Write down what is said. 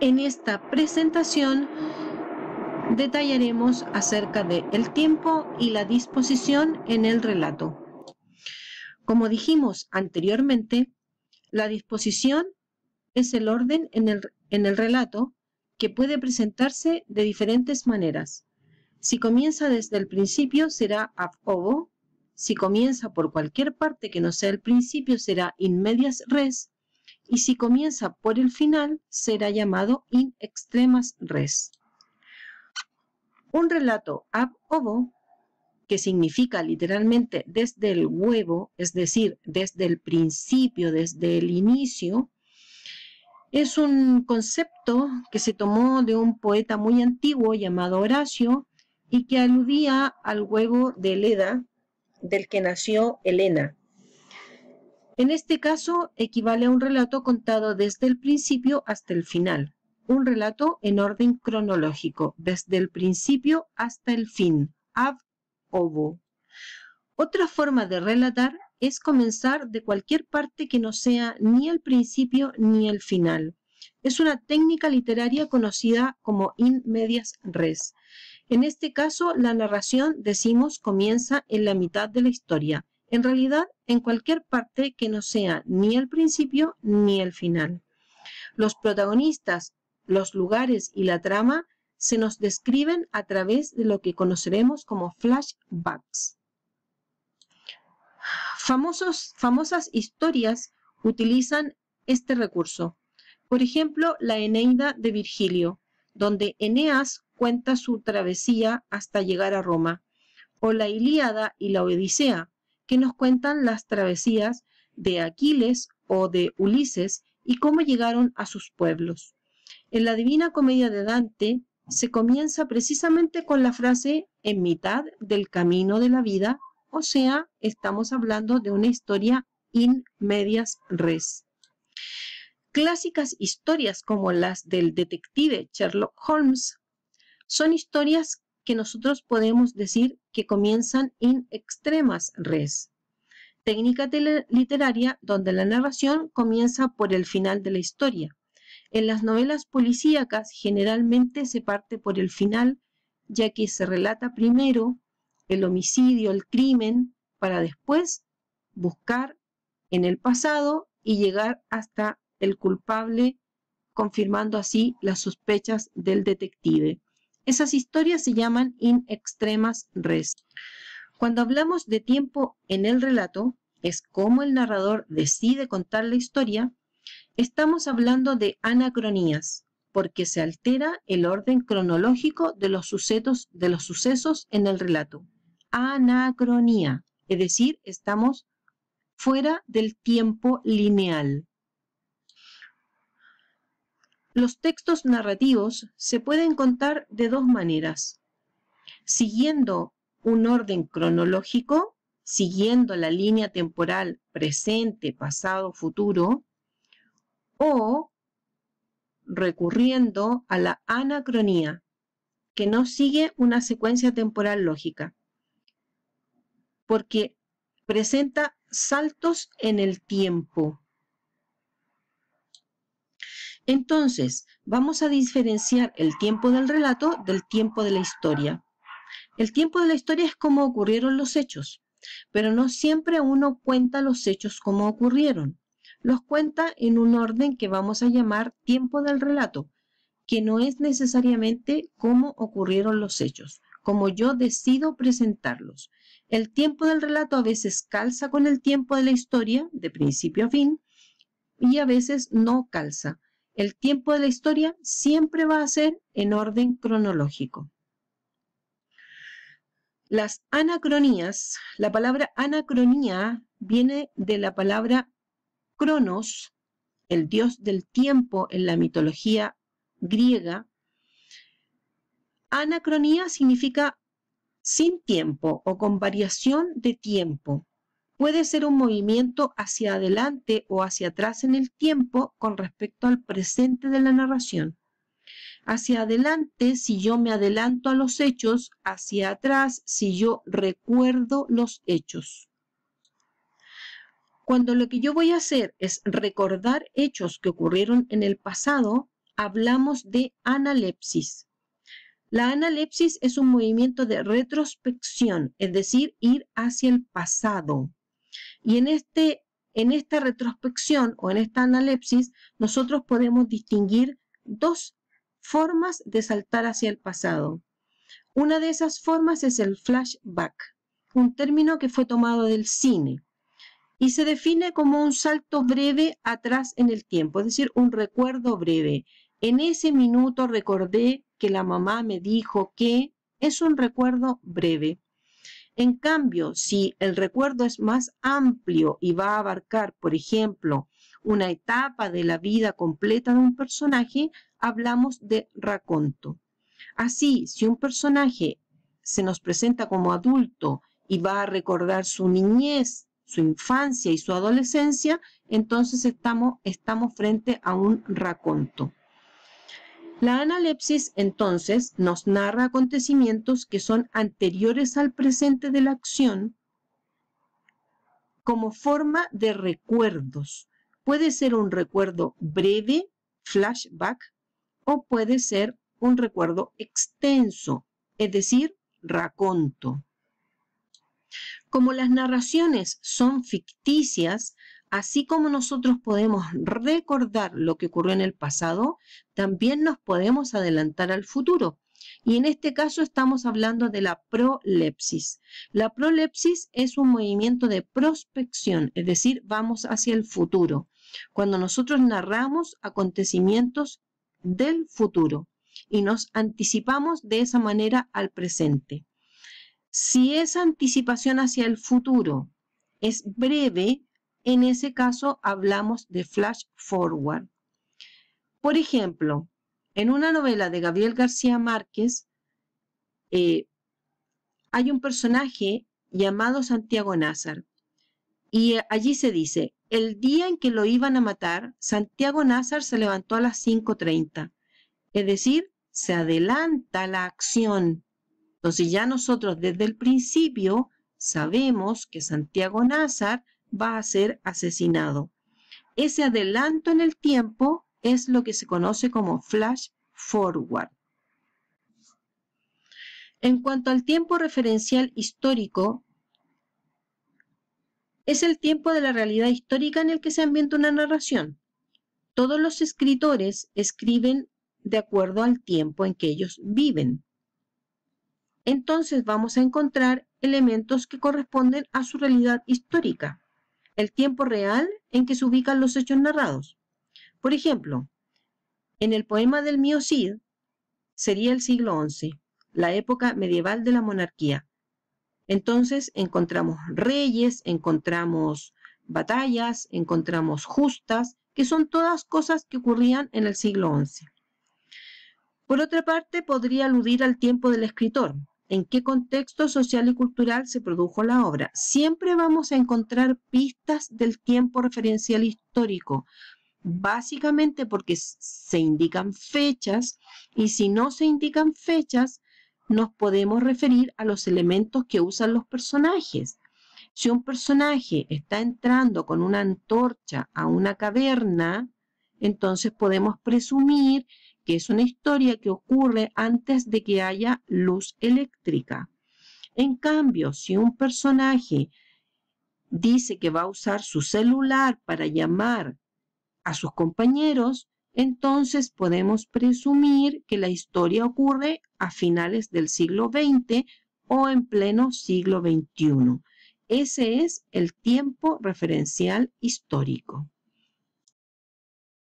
En esta presentación detallaremos acerca del el tiempo y la disposición en el relato. Como dijimos anteriormente, la disposición es el orden en el, relato que puede presentarse de diferentes maneras. Si comienza desde el principio será ab ovo, si comienza por cualquier parte que no sea el principio será in medias res y si comienza por el final será llamado in extremas res. Un relato ab ovo, que significa literalmente desde el huevo, es decir, desde el principio, desde el inicio, es un concepto que se tomó de un poeta muy antiguo llamado Horacio y que aludía al huevo de Leda del que nació Helena. En este caso, equivale a un relato contado desde el principio hasta el final, un relato en orden cronológico, desde el principio hasta el fin, ab ovo. Otra forma de relatar es comenzar de cualquier parte que no sea ni el principio ni el final. Es una técnica literaria conocida como in medias res. En este caso, la narración, decimos, comienza en la mitad de la historia en realidad, en cualquier parte que no sea ni el principio ni el final. Los protagonistas, los lugares y la trama se nos describen a través de lo que conoceremos como flashbacks. Famosos, famosas historias utilizan este recurso. Por ejemplo, la Eneida de Virgilio, donde Eneas cuenta su travesía hasta llegar a Roma, o la Ilíada y la Odisea, que nos cuentan las travesías de Aquiles o de Ulises y cómo llegaron a sus pueblos. En la Divina Comedia de Dante se comienza precisamente con la frase en mitad del camino de la vida, o sea, estamos hablando de una historia in medias res. Clásicas historias como las del detective Sherlock Holmes son historias que nosotros podemos decir que comienzan en extremas res. Técnica literaria donde la narración comienza por el final de la historia. En las novelas policíacas generalmente se parte por el final, ya que se relata primero el homicidio, el crimen, para después buscar en el pasado y llegar hasta el culpable, confirmando así las sospechas del detective. Esas historias se llaman in extremas res. Cuando hablamos de tiempo en el relato, es como el narrador decide contar la historia, estamos hablando de anacronías, porque se altera el orden cronológico de los, de los sucesos en el relato. Anacronía, es decir, estamos fuera del tiempo lineal. Los textos narrativos se pueden contar de dos maneras, siguiendo un orden cronológico, siguiendo la línea temporal presente, pasado, futuro, o recurriendo a la anacronía, que no sigue una secuencia temporal lógica, porque presenta saltos en el tiempo. Entonces, vamos a diferenciar el tiempo del relato del tiempo de la historia. El tiempo de la historia es cómo ocurrieron los hechos, pero no siempre uno cuenta los hechos como ocurrieron. Los cuenta en un orden que vamos a llamar tiempo del relato, que no es necesariamente cómo ocurrieron los hechos, como yo decido presentarlos. El tiempo del relato a veces calza con el tiempo de la historia, de principio a fin, y a veces no calza el tiempo de la historia siempre va a ser en orden cronológico. Las anacronías, la palabra anacronía viene de la palabra cronos, el dios del tiempo en la mitología griega. Anacronía significa sin tiempo o con variación de tiempo puede ser un movimiento hacia adelante o hacia atrás en el tiempo con respecto al presente de la narración. Hacia adelante si yo me adelanto a los hechos, hacia atrás si yo recuerdo los hechos. Cuando lo que yo voy a hacer es recordar hechos que ocurrieron en el pasado, hablamos de analepsis. La analepsis es un movimiento de retrospección, es decir, ir hacia el pasado. Y este, en, esta retrospección o en esta analepsis, nosotros podemos distinguir dos formas de saltar hacia el pasado. Una de esas formas es el flashback, un término que fue tomado del cine y se define como un salto breve atrás en el tiempo, es decir, un recuerdo breve. En ese minuto recordé que la mamá me dijo que es un recuerdo breve. En cambio, si el recuerdo es más amplio y va a abarcar, por ejemplo, una etapa de la vida completa de un personaje, hablamos de raconto. Así, si un personaje se nos presenta como adulto y va a recordar su niñez, su infancia y su adolescencia, entonces estamos, frente a un raconto. La analepsis entonces nos narra acontecimientos que son anteriores al presente de la acción como forma de recuerdos. Puede ser un recuerdo breve, flashback, o puede ser un recuerdo extenso, es decir, raconto. Como las narraciones son ficticias, Así como nosotros podemos recordar lo que ocurrió en el pasado, también nos podemos adelantar al futuro. Y en este caso estamos hablando de la prolepsis. La prolepsis es un movimiento de prospección, es decir, vamos hacia el futuro, cuando nosotros narramos acontecimientos del futuro y nos anticipamos de esa manera al presente. Si esa anticipación hacia el futuro es breve, en ese caso hablamos de flash forward. Por ejemplo, en una novela de Gabriel García Márquez eh, hay un personaje llamado Santiago Názar. Y eh, allí se dice, el día en que lo iban a matar, Santiago Názar se levantó a las 5.30. Es decir, se adelanta la acción. Entonces ya nosotros desde el principio sabemos que Santiago Názar va a ser asesinado. Ese adelanto en el tiempo es lo que se conoce como flash forward. En cuanto al tiempo referencial histórico, es el tiempo de la realidad histórica en el que se ambienta una narración. Todos los escritores escriben de acuerdo al tiempo en que ellos viven. Entonces vamos a encontrar elementos que corresponden a su realidad histórica el tiempo real en que se ubican los hechos narrados. Por ejemplo, en el poema del mío Cid sería el siglo XI, la época medieval de la monarquía. Entonces encontramos reyes, encontramos batallas, encontramos justas, que son todas cosas que ocurrían en el siglo XI. Por otra parte, podría aludir al tiempo del escritor, en qué contexto social y cultural se produjo la obra. Siempre vamos a encontrar pistas del tiempo referencial histórico, básicamente porque se indican fechas y si no se indican fechas, nos podemos referir a los elementos que usan los personajes. Si un personaje está entrando con una antorcha a una caverna, entonces podemos presumir que es una historia que ocurre antes de que haya luz eléctrica. En cambio, si un personaje dice que va a usar su celular para llamar a sus compañeros, entonces podemos presumir que la historia ocurre a finales del siglo XX o en pleno siglo XXI. Ese es el tiempo referencial histórico.